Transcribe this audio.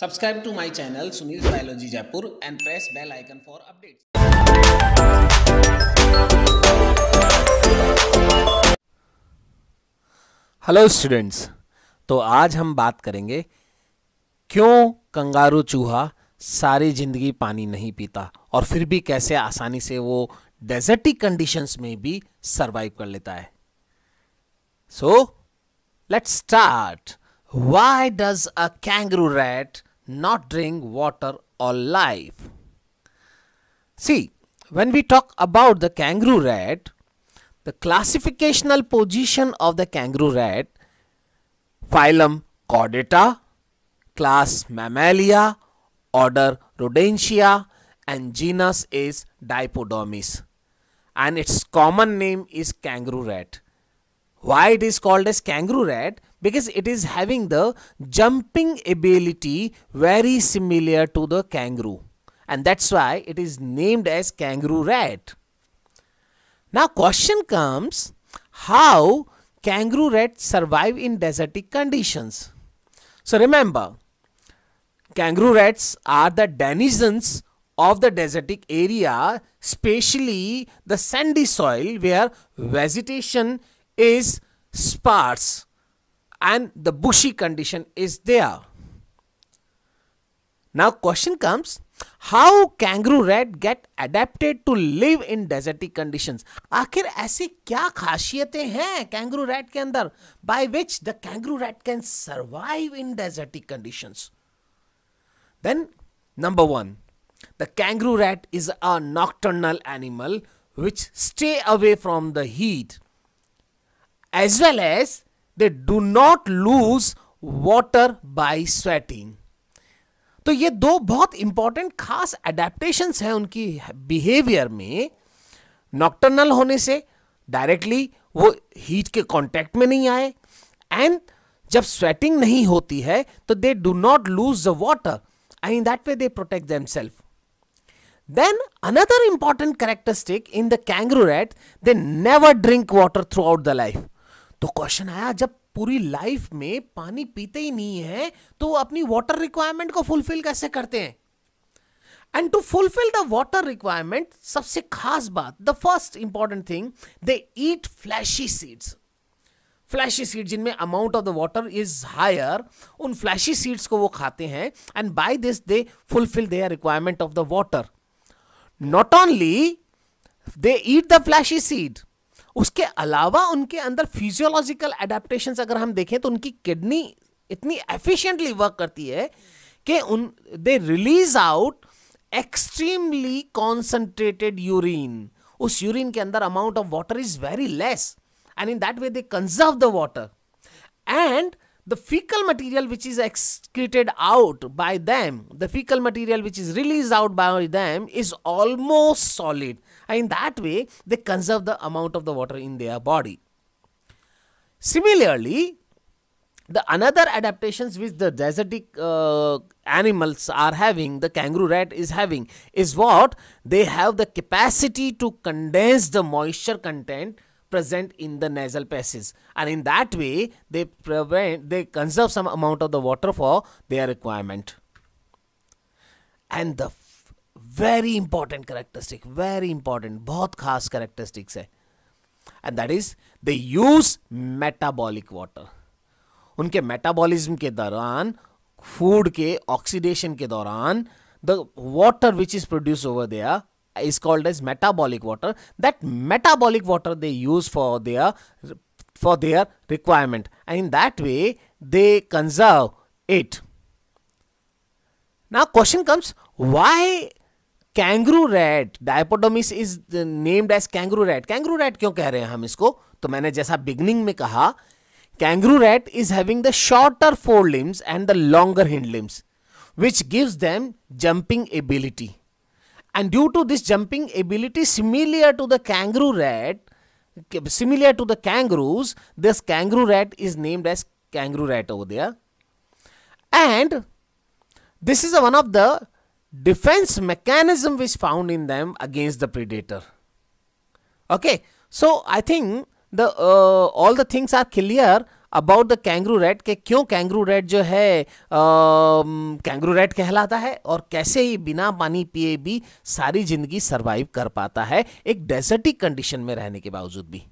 Subscribe to my channel Sunil biology Jaipur and press bell icon for update hello students तो आज हम बात करेंगे क्यों कंगारू चूहा सारी जिंदगी पानी नहीं पीता और फिर भी कैसे आसानी से वो डेजर्टिक कंडीशंस में भी सरवाइव कर लेता है so let's start why does a kangaroo rat not drink water or life. See, when we talk about the kangaroo rat, the classificational position of the kangaroo rat, phylum Chordata, class Mammalia, order Rodentia, and genus is Dipodomys. And its common name is kangaroo rat. Why it is called as kangaroo rat? because it is having the jumping ability very similar to the kangaroo and that's why it is named as kangaroo rat. Now question comes how kangaroo rats survive in desertic conditions. So remember kangaroo rats are the denizens of the desertic area especially the sandy soil where vegetation is sparse and the bushy condition is there. Now question comes how kangaroo rat get adapted to live in desertic conditions आखिर ऐसी क्या खासियतें हैं kangaroo rat के अंदर by which the kangaroo rat can survive in desertic conditions then number 1 the kangaroo rat is a nocturnal animal which stay away from the heat as well as they do not lose water by sweating तो ये दो बहुत important खास adaptation है उनकी behaviour में nocturnal होने से डायरेक्टली वो हीट के कॉन्टेक्ट में नहीं आए एंड जब स्वेटिंग नहीं होती है तो they do not lose the water and in that way they protect themselves another important characteristic in the the rat they never drink water throughout the life तो question आया जब पूरी life में पानी पीते ही नहीं है तो अपनी वाटर रिक्वायरमेंट को फुलफिल कैसे करते हैं and to fulfil the water requirement सबसे खास बात the first important thing they eat fleshy seeds fleshy seed जिनमें amount of the water is higher उन फ्लैशी सीड्स को वो खाते हैं and by this they fulfil they requirement of the water not only they eat the fleshy seed उसके अलावा उनके अंदर फिजियोलॉजिकल एडेप्टेशन अगर हम देखें तो उनकी किडनी इतनी एफिशिएंटली वर्क करती है कि उन they release out extremely concentrated urine उस यूरिन के अंदर amount of water is very less and in that way they conserve the water and the fecal material which is excreted out by them, the fecal material which is released out by them is almost solid. And in that way, they conserve the amount of the water in their body. Similarly, the another adaptations which the desertic uh, animals are having the kangaroo rat is having is what they have the capacity to condense the moisture content present in the nasal passages and in that way they prevent they conserve some amount of the water for their requirement and the very important characteristic very important bahut khas characteristics hai and that is they use metabolic water unke metabolism ke dauran food ke oxidation ke dauran the water which is produced over there is called as metabolic water that metabolic water they use for their for their requirement and in that way they conserve it now question comes why kangaroo rat Dipodomys is named as kangaroo rat? Kangaroo rat क्यों कह रहे हैं हम इसको तो मैंने जैसा beginning में कहा kangaroo rat is having the shorter forelimbs and the longer longer hind limbs which gives them jumping and due to this jumping ability similar to the kangaroo rat, similar to the kangaroos, this kangaroo rat is named as kangaroo rat over there. And this is one of the defense mechanism which found in them against the predator. Okay, so I think the uh, all the things are clear about the kangaroo rat के क्यों kangaroo red जो है kangaroo red कहलाता है और कैसे ही बिना पानी पिए भी सारी ज़िंदगी सर्वाइव कर पाता है एक डेजर्टिक कंडीशन में रहने के बावजूद भी